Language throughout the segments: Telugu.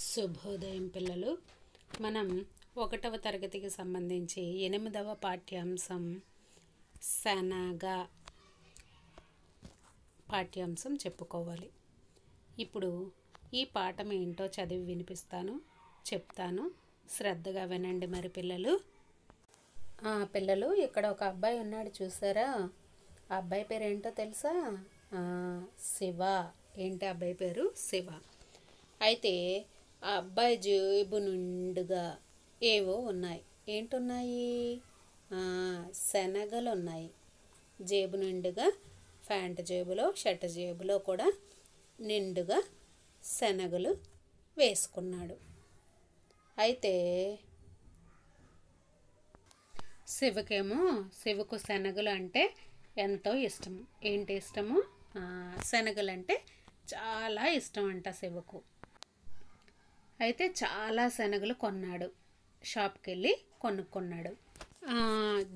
శుభోదయం పిల్లలు మనం ఒకటవ తరగతికి సంబంధించి ఎనిమిదవ పాఠ్యాంశం శనగ పాఠ్యాంశం చెప్పుకోవాలి ఇప్పుడు ఈ పాఠం ఏంటో చదివి వినిపిస్తాను చెప్తాను శ్రద్ధగా వినండి మరి పిల్లలు పిల్లలు ఇక్కడ ఒక అబ్బాయి ఉన్నాడు చూసారా ఆ అబ్బాయి పేరు ఏంటో తెలుసా శివ ఏంటి అబ్బాయి పేరు శివ అయితే ఆ అబ్బాయి జేబు నిండుగా ఏవో ఉన్నాయి ఏంటున్నాయి శనగలు ఉన్నాయి జేబు నిండుగా ప్యాంట్ జేబులో షర్ట్ జేబులో కూడా నిండుగా శనగలు వేసుకున్నాడు అయితే శివకేమో శివకు శనగలు అంటే ఎంతో ఇష్టం ఏంటి ఇష్టము శనగలు అంటే చాలా ఇష్టం అంట శివకు అయితే చాలా శనగలు కొన్నాడు షాప్కి వెళ్ళి కొనుక్కున్నాడు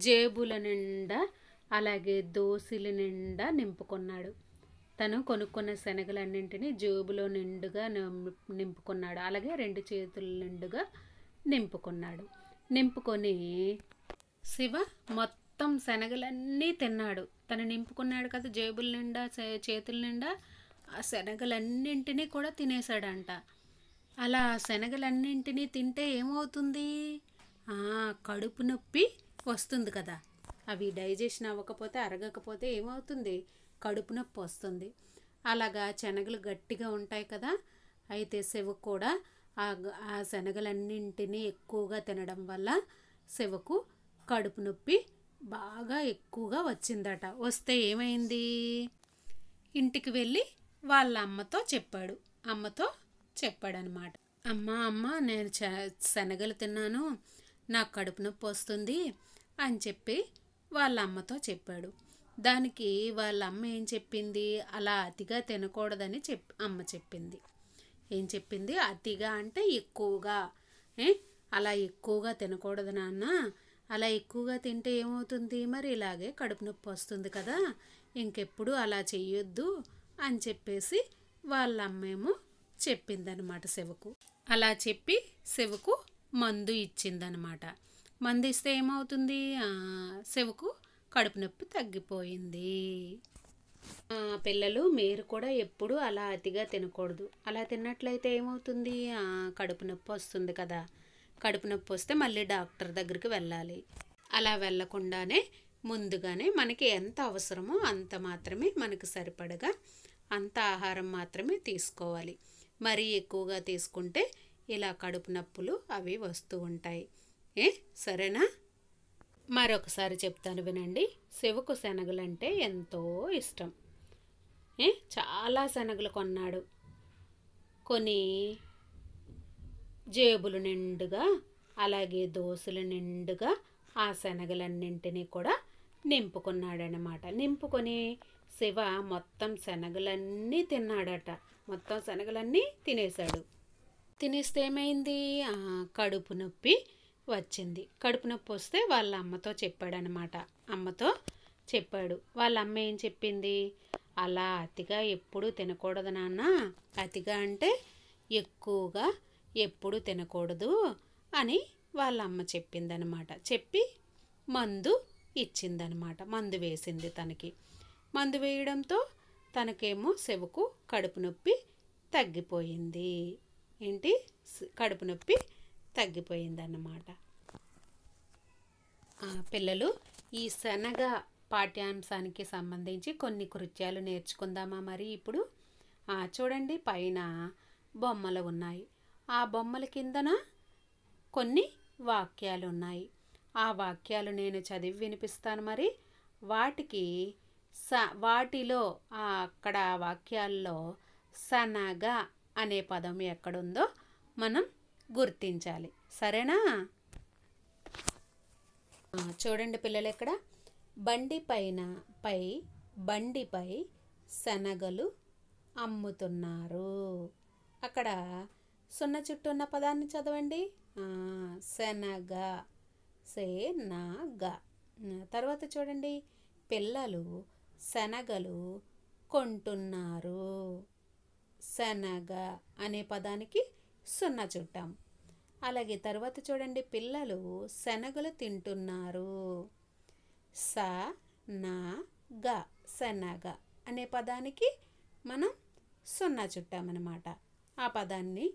జేబుల నిండా అలాగే దోశల నిండా నింపుకున్నాడు తను కొనుక్కున్న శనగలన్నింటినీ జేబులో నిండుగా నింపుకున్నాడు అలాగే రెండు చేతుల నిండుగా నింపుకున్నాడు నింపుకొని శివ మొత్తం శనగలన్నీ తిన్నాడు తను నింపుకున్నాడు కదా జేబుల నిండా చేతుల నిండా ఆ శనగలన్నింటినీ కూడా తినేశాడంట అలా శనగలన్నింటినీ తింటే ఏమవుతుంది కడుపు నొప్పి వస్తుంది కదా అవి డైజెషన్ అవ్వకపోతే అరగకపోతే ఏమవుతుంది కడుపు నొప్పి వస్తుంది అలాగా శనగలు గట్టిగా ఉంటాయి కదా అయితే సెవకు కూడా ఆ శనగలన్నింటినీ ఎక్కువగా తినడం వల్ల శివకు కడుపు నొప్పి బాగా ఎక్కువగా వచ్చిందట వస్తే ఏమైంది ఇంటికి వెళ్ళి వాళ్ళ అమ్మతో చెప్పాడు అమ్మతో చెప్పాడనమాట అమ్మ అమ్మ నేను శనగలు తిన్నాను నాకు కడుపు నొప్పి వస్తుంది అని చెప్పి వాళ్ళ అమ్మతో చెప్పాడు దానికి వాళ్ళ అమ్మ ఏం చెప్పింది అలా అతిగా తినకూడదని చెప్ అమ్మ చెప్పింది ఏం చెప్పింది అతిగా అంటే ఎక్కువగా అలా ఎక్కువగా తినకూడదు నాన్న అలా ఎక్కువగా తింటే ఏమవుతుంది మరి ఇలాగే కడుపు నొప్పి వస్తుంది కదా ఇంకెప్పుడు అలా చెయ్యొద్దు అని చెప్పేసి వాళ్ళ అమ్మేమో చెప్పిందనమాట శివకు అలా చెప్పి శివకు మందు ఇచ్చిందనమాట మందు ఇస్తే ఏమవుతుంది శివకు కడుపు నొప్పి తగ్గిపోయింది పిల్లలు మీరు కూడా ఎప్పుడు అలా అతిగా తినకూడదు అలా తిన్నట్లయితే ఏమవుతుంది కడుపు నొప్పి వస్తుంది కదా కడుపు నొప్పి వస్తే మళ్ళీ డాక్టర్ దగ్గరికి వెళ్ళాలి అలా వెళ్ళకుండానే ముందుగానే మనకి ఎంత అవసరమో అంత మాత్రమే మనకు సరిపడగా అంత ఆహారం మాత్రమే తీసుకోవాలి మరీ ఎక్కువగా తీసుకుంటే ఇలా కడుపు నొప్పులు అవి వస్తూ ఉంటాయి ఏ సరేనా మరొకసారి చెప్తాను వినండి శివకు శనగలంటే ఎంతో ఇష్టం ఏ చాలా శనగలు కొన్నాడు కొని జేబులు నిండుగా అలాగే దోశలు నిండుగా ఆ శనగలన్నింటినీ కూడా నింపుకున్నాడనమాట నింపుకొని శివ మొత్తం శనగలన్నీ తిన్నాడట మొత్తం శనగలన్నీ తినేశాడు తినేస్తే ఏమైంది కడుపు నొప్పి వచ్చింది కడుపు నొప్పి వస్తే వాళ్ళ అమ్మతో చెప్పాడనమాట అమ్మతో చెప్పాడు వాళ్ళ అమ్మ ఏం చెప్పింది అలా అతిగా ఎప్పుడు తినకూడదు నాన్న అతిగా అంటే ఎక్కువగా ఎప్పుడు తినకూడదు అని వాళ్ళ అమ్మ చెప్పిందనమాట చెప్పి మందు ఇచ్చిందనమాట మందు వేసింది తనకి మందు వేయడంతో తనకేమో సెవకు కడుపు నొప్పి తగ్గిపోయింది ఏంటి కడుపు నొప్పి తగ్గిపోయిందన్నమాట పిల్లలు ఈ శనగ పాఠ్యాంశానికి సంబంధించి కొన్ని కృత్యాలు నేర్చుకుందామా మరి ఇప్పుడు చూడండి పైన బొమ్మలు ఉన్నాయి ఆ బొమ్మల కిందన కొన్ని వాక్యాలు ఉన్నాయి ఆ వాక్యాలు నేను చదివి వినిపిస్తాను మరి వాటికి స వాటిలో అక్కడ వాక్యాల్లో సనగా అనే పదం ఎక్కడుందో మనం గుర్తించాలి సరేనా చూడండి పిల్లలు ఇక్కడ బండి పైన పై బండిపై శనగలు అమ్ముతున్నారు అక్కడ సున్న చుట్టూ ఉన్న పదాన్ని చదవండి శనగ గ తర్వాత చూడండి పిల్లలు శనగలు కొంటున్నారు శనగ అనే పదానికి సున్నా చుట్టాం అలాగే తర్వాత చూడండి పిల్లలు శనగలు తింటున్నారు స నా గ శనగ అనే పదానికి మనం సున్నా చుట్టామన్నమాట ఆ పదాన్ని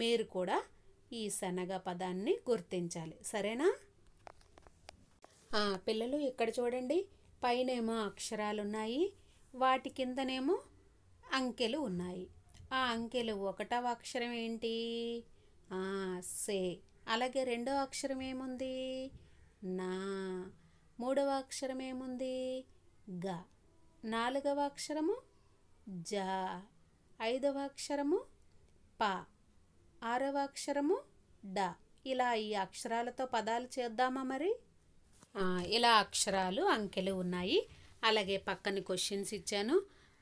మీరు కూడా ఈ శనగ పదాన్ని గుర్తించాలి సరేనా పిల్లలు ఇక్కడ చూడండి పైనేమో అక్షరాలు ఉన్నాయి వాటి కిందనేమో అంకెలు ఉన్నాయి ఆ అంకెలు ఒకటవ అక్షరం ఏంటి సే అలాగే రెండో అక్షరం ఏముంది నా మూడవ అక్షరం ఏముంది గ నాలుగవ అక్షరము జ ఐదవ అక్షరము ప ఆరవ అక్షరము డ ఇలా ఈ అక్షరాలతో పదాలు చేద్దామా మరి ఇలా అక్షరాలు అంకెలు ఉన్నాయి అలాగే పక్కన క్వశ్చన్స్ ఇచ్చాను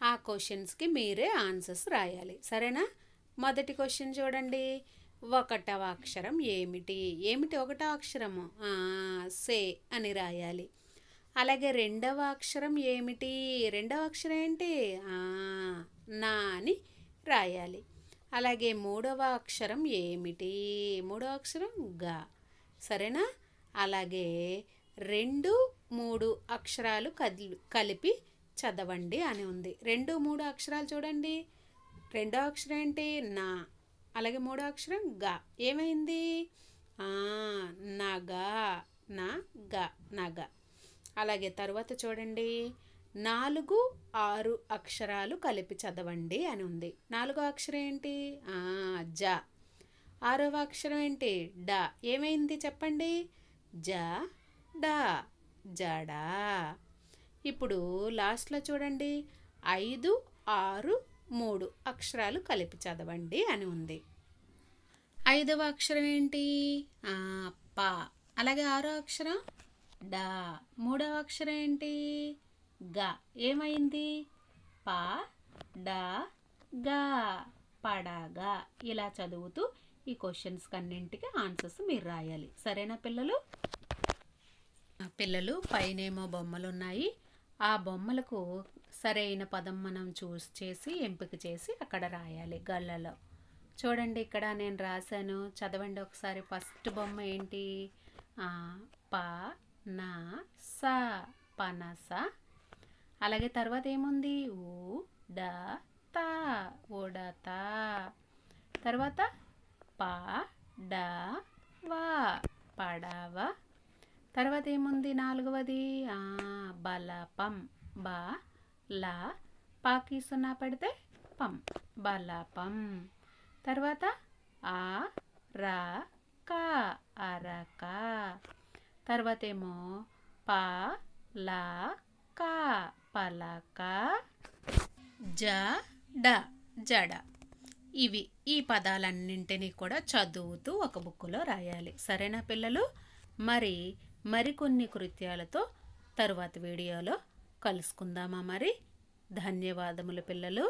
ఆ క్వశ్చన్స్కి మీరే ఆన్సర్స్ రాయాలి సరేనా మొదటి క్వశ్చన్ చూడండి ఒకటవ అక్షరం ఏమిటి ఏమిటి ఒకటవ అక్షరము సే అని రాయాలి అలాగే రెండవ అక్షరం ఏమిటి రెండవ అక్షరం ఏంటి నా అని రాయాలి అలాగే మూడవ అక్షరం ఏమిటి మూడవ అక్షరం గా సరేనా అలాగే రెండు మూడు అక్షరాలు కలిపి చదవండి అని ఉంది రెండు మూడు అక్షరాలు చూడండి రెండో అక్షరం ఏంటి నా అలాగే మూడో అక్షరం గా ఏమైంది నగ నా గ నగ అలాగే తర్వాత చూడండి నాలుగు ఆరు అక్షరాలు కలిపి చదవండి అని ఉంది నాలుగో అక్షరం ఏంటి జ ఆరవ అక్షరం ఏంటి డ ఏమైంది చెప్పండి జ డా జడా ఇప్పుడు లాస్ట్లో చూడండి ఐదు ఆరు మూడు అక్షరాలు కలిపి చదవండి అని ఉంది ఐదవ అక్షరం ఏంటి ప అలాగే ఆరో అక్షరం డా మూడవ అక్షరం ఏంటి గ ఏమైంది ప డా గా పడాగా ఇలా చదువుతూ ఈ క్వశ్చన్స్ కన్నింటికి ఆన్సర్స్ మీరు రాయాలి సరేనా పిల్లలు పిల్లలు పైనేమో బొమ్మలు ఉన్నాయి ఆ బొమ్మలకు సరైన పదం మనం చూస్ చేసి ఎంపిక చేసి అక్కడ రాయాలి గళ్ళలో చూడండి ఇక్కడ నేను రాశాను చదవండి ఒకసారి ఫస్ట్ బొమ్మ ఏంటి ప నా స పనస అలాగే తర్వాత ఏముంది ఊ డ త ఓడత తర్వాత పా డ వా పడవ తర్వాత ఏముంది నాలుగవది బలపం బ ల పాకి సున్నా పడితే పం బలపం తర్వాత ఆ ర కా అరక తర్వాత ఏమో పా ల క పలక జ డ జడ ఇవి ఈ పదాలన్నింటినీ కూడా చదువుతూ ఒక బుక్కులో రాయాలి సరేనా పిల్లలు మరి మరికొన్ని కృత్యాలతో తరువాత వీడియోలో కలుసుకుందామా మరి ధన్యవాదములు పిల్లలు